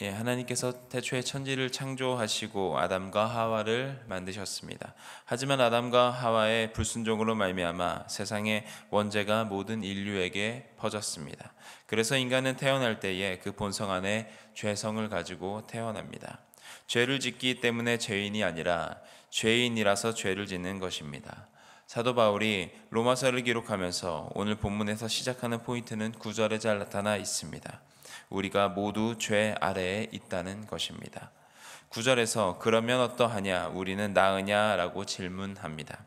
예, 하나님께서 태초에 천지를 창조하시고 아담과 하와를 만드셨습니다. 하지만 아담과 하와의 불순종으로 말미암아 세상의 원죄가 모든 인류에게 퍼졌습니다. 그래서 인간은 태어날 때에 그 본성 안에 죄성을 가지고 태어납니다. 죄를 짓기 때문에 죄인이 아니라 죄인이라서 죄를 짓는 것입니다. 사도 바울이 로마서를 기록하면서 오늘 본문에서 시작하는 포인트는 구절에 잘 나타나 있습니다. 우리가 모두 죄 아래에 있다는 것입니다. 9절에서 그러면 어떠하냐 우리는 나으냐라고 질문합니다.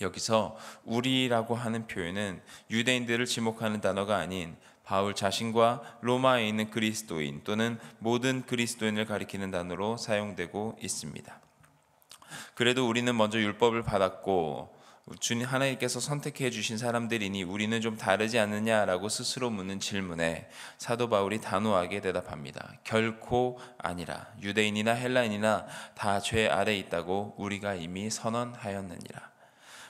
여기서 우리라고 하는 표현은 유대인들을 지목하는 단어가 아닌 바울 자신과 로마에 있는 그리스도인 또는 모든 그리스도인을 가리키는 단어로 사용되고 있습니다. 그래도 우리는 먼저 율법을 받았고 주님 하나님께서 선택해 주신 사람들이니 우리는 좀 다르지 않느냐라고 스스로 묻는 질문에 사도 바울이 단호하게 대답합니다. 결코 아니라 유대인이나 헬라인이나 다 죄 아래 있다고 우리가 이미 선언하였느니라.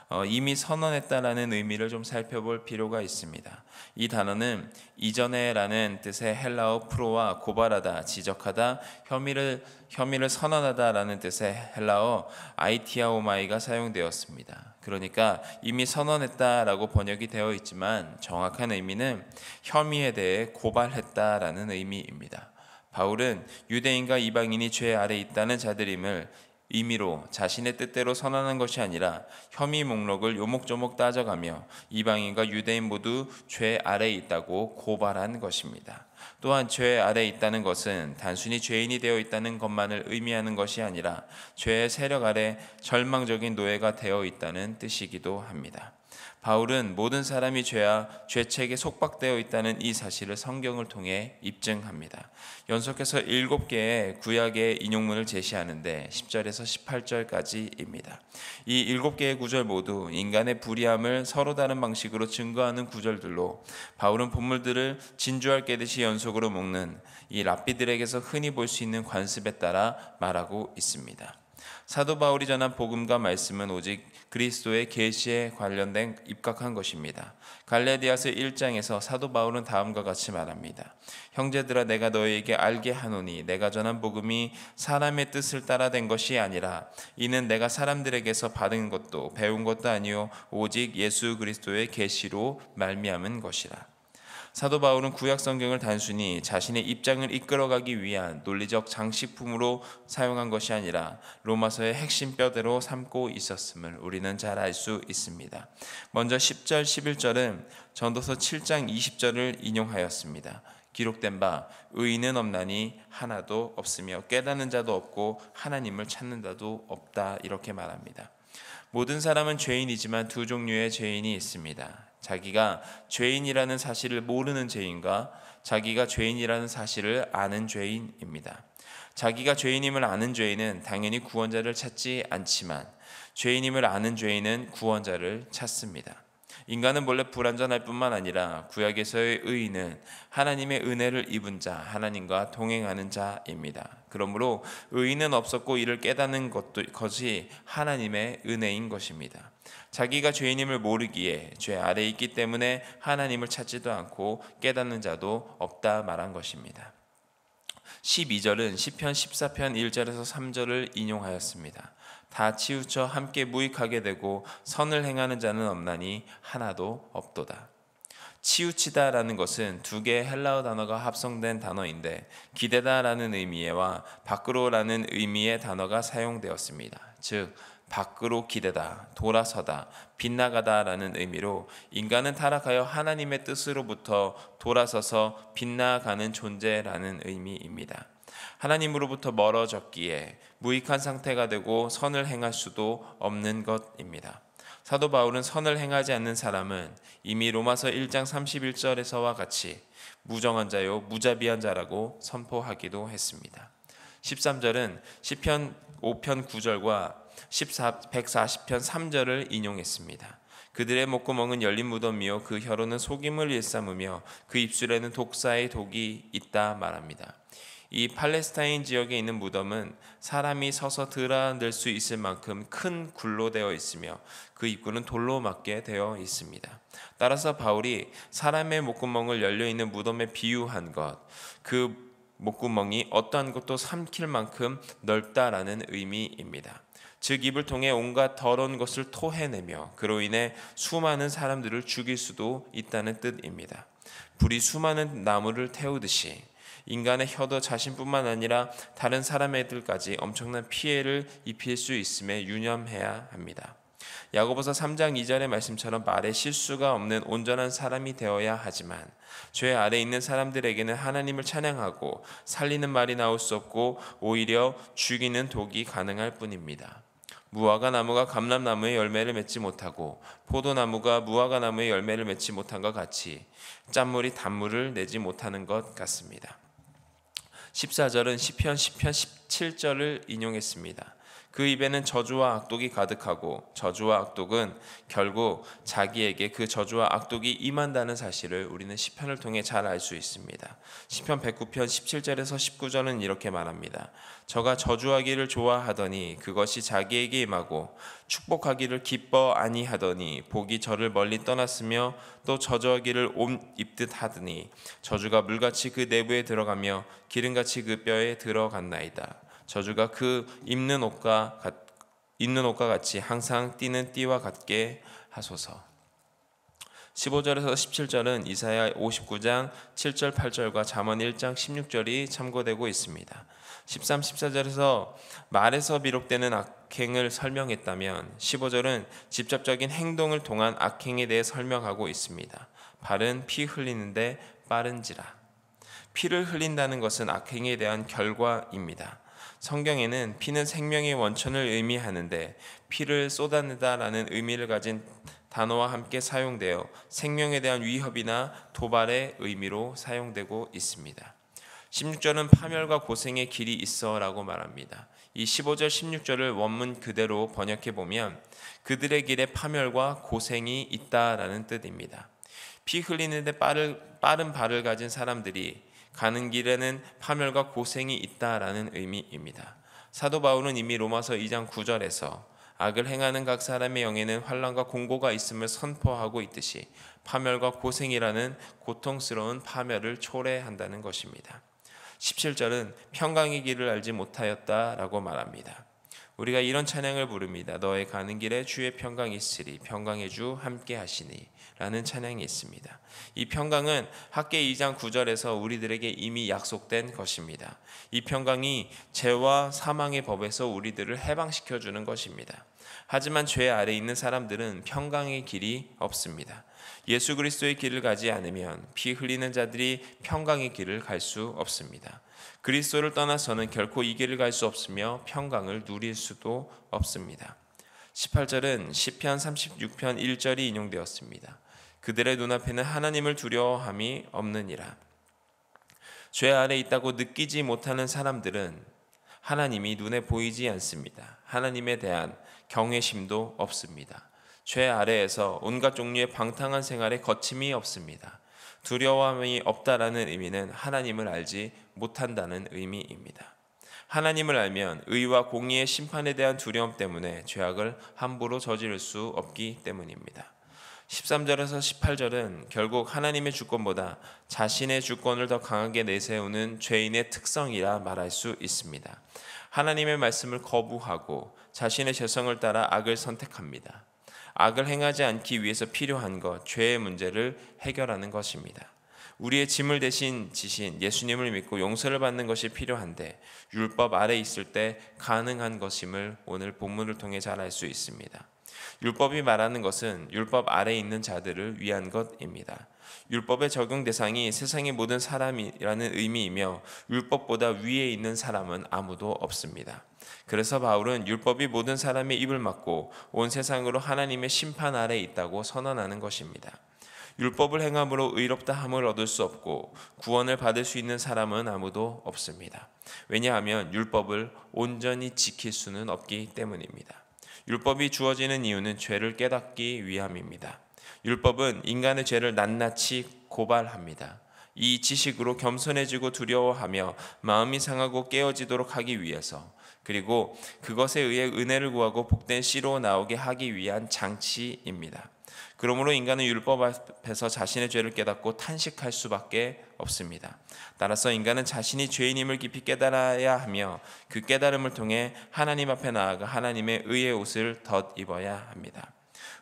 어, 이미 선언했다라는 의미를 좀 살펴볼 필요가 있습니다. 이 단어는 이전에라는 뜻의 헬라어 프로와 고발하다, 지적하다, 혐의를 혐의를 선언하다라는 뜻의 헬라어 아이티아오마이가 사용되었습니다. 그러니까 이미 선언했다라고 번역이 되어 있지만 정확한 의미는 혐의에 대해 고발했다라는 의미입니다. 바울은 유대인과 이방인이 죄 아래 있다는 자들임을 임의로 자신의 뜻대로 선언한 것이 아니라 혐의 목록을 요목조목 따져가며 이방인과 유대인 모두 죄 아래에 있다고 고발한 것입니다. 또한 죄 아래에 있다는 것은 단순히 죄인이 되어 있다는 것만을 의미하는 것이 아니라 죄의 세력 아래 절망적인 노예가 되어 있다는 뜻이기도 합니다. 바울은 모든 사람이 죄와 죄책에 속박되어 있다는 이 사실을 성경을 통해 입증합니다. 연속해서 일곱 개의 구약의 인용문을 제시하는데 10절에서 18절까지입니다. 이 일곱 개의 구절 모두 인간의 불의함을 서로 다른 방식으로 증거하는 구절들로 바울은 본물들을 진주할 깨듯이 연속으로 묶는 이 랍비들에게서 흔히 볼 수 있는 관습에 따라 말하고 있습니다. 사도 바울이 전한 복음과 말씀은 오직 그리스도의 계시에 관련된 입각한 것입니다. 갈레디아서 1장에서 사도 바울은 다음과 같이 말합니다. 형제들아 내가 너희에게 알게 하노니 내가 전한 복음이 사람의 뜻을 따라 된 것이 아니라 이는 내가 사람들에게서 받은 것도 배운 것도 아니요 오직 예수 그리스도의 계시로 말미암은 것이라. 사도 바울은 구약 성경을 단순히 자신의 입장을 이끌어가기 위한 논리적 장식품으로 사용한 것이 아니라 로마서의 핵심 뼈대로 삼고 있었음을 우리는 잘 알 수 있습니다. 먼저 10절 11절은 전도서 7장 20절을 인용하였습니다. 기록된 바 의인은 없나니 하나도 없으며 깨닫는 자도 없고 하나님을 찾는 자도 없다 이렇게 말합니다. 모든 사람은 죄인이지만 두 종류의 죄인이 있습니다. 자기가 죄인이라는 사실을 모르는 죄인과 자기가 죄인이라는 사실을 아는 죄인입니다. 자기가 죄인임을 아는 죄인은 당연히 구원자를 찾지 않지만 죄인임을 아는 죄인은 구원자를 찾습니다. 인간은 원래 불완전할 뿐만 아니라 구약에서의 의인은 하나님의 은혜를 입은 자, 하나님과 동행하는 자입니다. 그러므로 의인은 없었고 이를 깨닫는 것도, 것이 하나님의 은혜인 것입니다. 자기가 죄인임을 모르기에 죄 아래 있기 때문에 하나님을 찾지도 않고 깨닫는 자도 없다 말한 것입니다. 12절은 시편 14편 1절에서 3절을 인용하였습니다. 다 치우쳐 함께 무익하게 되고 선을 행하는 자는 없나니 하나도 없도다. 치우치다라는 것은 두 개의 헬라어 단어가 합성된 단어인데 기대다라는 의미와 밖으로라는 의미의 단어가 사용되었습니다. 즉 밖으로 기대다, 돌아서다, 빗나가다라는 의미로 인간은 타락하여 하나님의 뜻으로부터 돌아서서 빗나가는 존재라는 의미입니다. 하나님으로부터 멀어졌기에 무익한 상태가 되고 선을 행할 수도 없는 것입니다. 사도 바울은 선을 행하지 않는 사람은 이미 로마서 1장 31절에서와 같이 무정한 자요 무자비한 자라고 선포하기도 했습니다. 13절은 시편 5편 9절과 14, 140편 3절을 인용했습니다. 그들의 목구멍은 열린 무덤이요 그 혀로는 속임을 일삼으며 그 입술에는 독사의 독이 있다 말합니다. 이 팔레스타인 지역에 있는 무덤은 사람이 서서 드러앉수 있을 만큼 큰 굴로 되어 있으며 그 입구는 돌로 막게 되어 있습니다. 따라서 바울이 사람의 목구멍을 열려 있는 무덤에 비유한 것, 그 목구멍이 어떠한 것도 삼킬 만큼 넓다라는 의미입니다. 즉 입을 통해 온갖 더러운 것을 토해내며 그로 인해 수많은 사람들을 죽일 수도 있다는 뜻입니다. 불이 수많은 나무를 태우듯이 인간의 혀도 자신뿐만 아니라 다른 사람들까지 엄청난 피해를 입힐 수 있음에 유념해야 합니다. 야고보서 3장 2절의 말씀처럼 말에 실수가 없는 온전한 사람이 되어야 하지만 죄 아래 있는 사람들에게는 하나님을 찬양하고 살리는 말이 나올 수 없고 오히려 죽이는 독이 가능할 뿐입니다. 무화과 나무가 감람나무의 열매를 맺지 못하고 포도나무가 무화과 나무의 열매를 맺지 못한 것 같이 짠물이 단물을 내지 못하는 것 같습니다. 14절은 시편 1 0편 17절을 인용했습니다. 그 입에는 저주와 악독이 가득하고 저주와 악독은 결국 자기에게 그 저주와 악독이 임한다는 사실을 우리는 시편을 통해 잘 알 수 있습니다. 시편 109편 17절에서 19절은 이렇게 말합니다. 저가 저주하기를 좋아하더니 그것이 자기에게 임하고 축복하기를 기뻐 아니하더니 복이 저를 멀리 떠났으며 또 저주하기를 옴 입듯 하더니 저주가 물같이 그 내부에 들어가며 기름같이 그 뼈에 들어갔나이다. 저주가 그 입는 옷과 같, 입는 옷과 같이 항상 뛰는 띠와 같게 하소서. 15절에서 17절은 이사야 59장 7절 8절과 잠언 1장 16절이 참고되고 있습니다. 13, 14절에서 말에서 비록되는 악행을 설명했다면 15절은 직접적인 행동을 통한 악행에 대해 설명하고 있습니다. 발은 피 흘리는데 빠른지라. 피를 흘린다는 것은 악행에 대한 결과입니다. 성경에는 피는 생명의 원천을 의미하는데 피를 쏟아내다라는 의미를 가진 단어와 함께 사용되어 생명에 대한 위협이나 도발의 의미로 사용되고 있습니다. 16절은 파멸과 고생의 길이 있어라고 말합니다. 이 15절 16절을 원문 그대로 번역해 보면 그들의 길에 파멸과 고생이 있다라는 뜻입니다. 피 흘리는데 빠른 발을 가진 사람들이 가는 길에는 파멸과 고생이 있다라는 의미입니다. 사도 바울은 이미 로마서 2장 9절에서 악을 행하는 각 사람의 영에는 환란과 공고가 있음을 선포하고 있듯이 파멸과 고생이라는 고통스러운 파멸을 초래한다는 것입니다. 17절은 평강의 길을 알지 못하였다라고 말합니다. 우리가 이런 찬양을 부릅니다. 너의 가는 길에 주의 평강이 있으리 평강의 주 함께 하시니 라는 찬양이 있습니다. 이 평강은 학계 2장 9절에서 우리들에게 이미 약속된 것입니다. 이 평강이 죄와 사망의 법에서 우리들을 해방시켜 주는 것입니다. 하지만 죄 아래 있는 사람들은 평강의 길이 없습니다. 예수 그리스도의 길을 가지 않으면 피 흘리는 자들이 평강의 길을 갈 수 없습니다. 그리스도를 떠나서는 결코 이 길을 갈 수 없으며 평강을 누릴 수도 없습니다. 18절은 시편 36편 1절이 인용되었습니다. 그들의 눈앞에는 하나님을 두려워함이 없느니라. 죄 아래 있다고 느끼지 못하는 사람들은 하나님이 눈에 보이지 않습니다. 하나님에 대한 경외심도 없습니다. 죄 아래에서 온갖 종류의 방탕한 생활에 거침이 없습니다. 두려움이 없다라는 의미는 하나님을 알지 못한다는 의미입니다. 하나님을 알면 의와 공의의 심판에 대한 두려움 때문에 죄악을 함부로 저지를 수 없기 때문입니다. 13절에서 18절은 결국 하나님의 주권보다 자신의 주권을 더 강하게 내세우는 죄인의 특성이라 말할 수 있습니다. 하나님의 말씀을 거부하고 자신의 재성을 따라 악을 선택합니다. 악을 행하지 않기 위해서 필요한 것, 죄의 문제를 해결하는 것입니다. 우리의 짐을 대신 지신 예수님을 믿고 용서를 받는 것이 필요한데 율법 아래 있을 때 가능한 것임을 오늘 본문을 통해 잘 알 수 있습니다. 율법이 말하는 것은 율법 아래 있는 자들을 위한 것입니다. 율법의 적용 대상이 세상의 모든 사람이라는 의미이며 율법보다 위에 있는 사람은 아무도 없습니다. 그래서 바울은 율법이 모든 사람의 입을 막고 온 세상으로 하나님의 심판 아래 있다고 선언하는 것입니다. 율법을 행함으로 의롭다 함을 얻을 수 없고 구원을 받을 수 있는 사람은 아무도 없습니다. 왜냐하면 율법을 온전히 지킬 수는 없기 때문입니다. 율법이 주어지는 이유는 죄를 깨닫기 위함입니다. 율법은 인간의 죄를 낱낱이 고발합니다. 이 지식으로 겸손해지고 두려워하며 마음이 상하고 깨어지도록 하기 위해서 그리고 그것에 의해 은혜를 구하고 복된 씨로 나오게 하기 위한 장치입니다. 그러므로 인간은 율법 앞에서 자신의 죄를 깨닫고 탄식할 수밖에 없습니다. 따라서 인간은 자신이 죄인임을 깊이 깨달아야 하며 그 깨달음을 통해 하나님 앞에 나아가 하나님의 의의 옷을 덧입어야 합니다.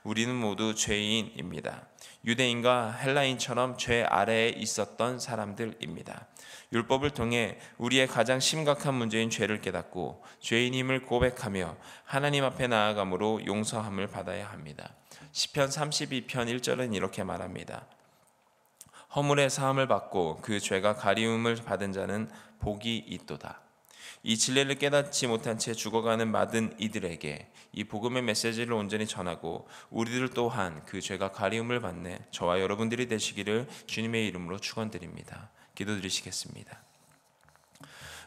우리는 모두 죄인입니다. 유대인과 헬라인처럼 죄 아래에 있었던 사람들입니다. 율법을 통해 우리의 가장 심각한 문제인 죄를 깨닫고 죄인임을 고백하며 하나님 앞에 나아감으로 용서함을 받아야 합니다. 시편 32편 1절은 이렇게 말합니다. 허물의 사함을 받고 그 죄가 가리움을 받은 자는 복이 있도다. 이 진리를 깨닫지 못한 채 죽어가는 마든 이들에게 이 복음의 메시지를 온전히 전하고 우리들 또한 그 죄가 가리움을 받네 저와 여러분들이 되시기를 주님의 이름으로 축원드립니다. 기도드리시겠습니다.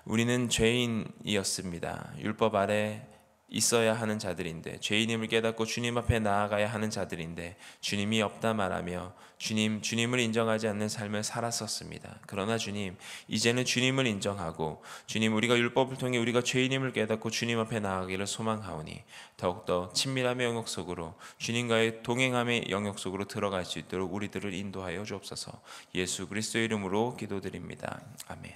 우리는 죄인이었습니다. 율법 아래 있어야 하는 자들인데 죄인임을 깨닫고 주님 앞에 나아가야 하는 자들인데 주님이 없다 말하며 주님 주님을 인정하지 않는 삶을 살았었습니다. 그러나 주님 이제는 주님을 인정하고 주님 우리가 율법을 통해 우리가 죄인임을 깨닫고 주님 앞에 나아가기를 소망하오니 더욱더 친밀함의 영역 속으로 주님과의 동행함의 영역 속으로 들어갈 수 있도록 우리들을 인도하여 주옵소서. 예수 그리스도의 이름으로 기도드립니다. 아멘.